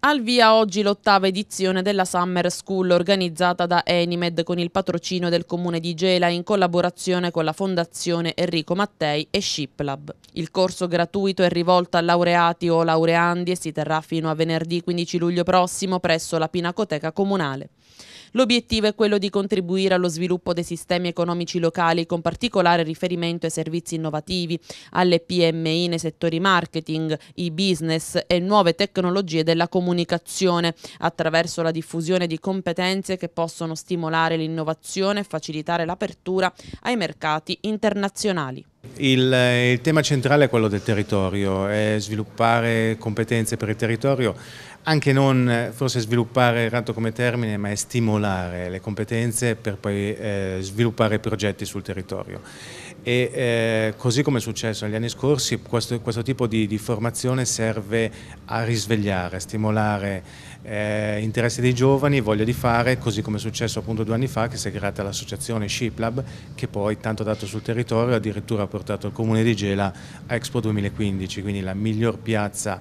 Al via oggi l'ottava edizione della Summer School organizzata da Enimed con il patrocino del comune di Gela in collaborazione con la fondazione Enrico Mattei e Shiplab. Il corso gratuito è rivolto a laureati o laureandi e si terrà fino a venerdì 15 luglio prossimo presso la Pinacoteca Comunale. L'obiettivo è quello di contribuire allo sviluppo dei sistemi economici locali con particolare riferimento ai servizi innovativi, alle PMI nei settori marketing, e business e nuove tecnologie della comunità comunicazione attraverso la diffusione di competenze che possono stimolare l'innovazione e facilitare l'apertura ai mercati internazionali. Il, eh, il, tema centrale è quello del territorio, è sviluppare competenze per il territorio, anche non eh, forse sviluppare tanto come termine, ma è stimolare le competenze per poi eh, sviluppare progetti sul territorio e eh, così come è successo negli anni scorsi questo, questo tipo di, di, formazione serve a risvegliare, a stimolare eh, interesse dei giovani, voglia di fare, così come è successo appunto due anni fa che si è creata l'associazione ShipLab che poi tanto dato sul territorio addirittura ha portato il comune di Gela a Expo 2015, quindi la miglior piazza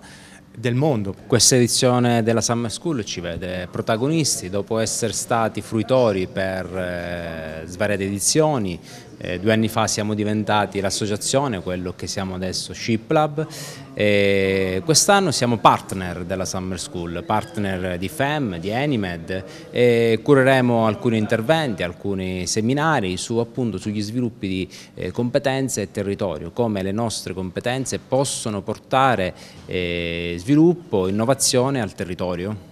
del mondo. Questa edizione della Summer School ci vede protagonisti dopo essere stati fruitori per eh, svariate edizioni, eh, due anni fa siamo diventati l'associazione, quello che siamo adesso Ship Lab, quest'anno siamo partner della Summer School, partner di FEM, di Enimed e cureremo alcuni interventi, alcuni seminari su, appunto, sugli sviluppi di eh, competenze e territorio, come le nostre competenze possono portare eh, sviluppo, innovazione al territorio.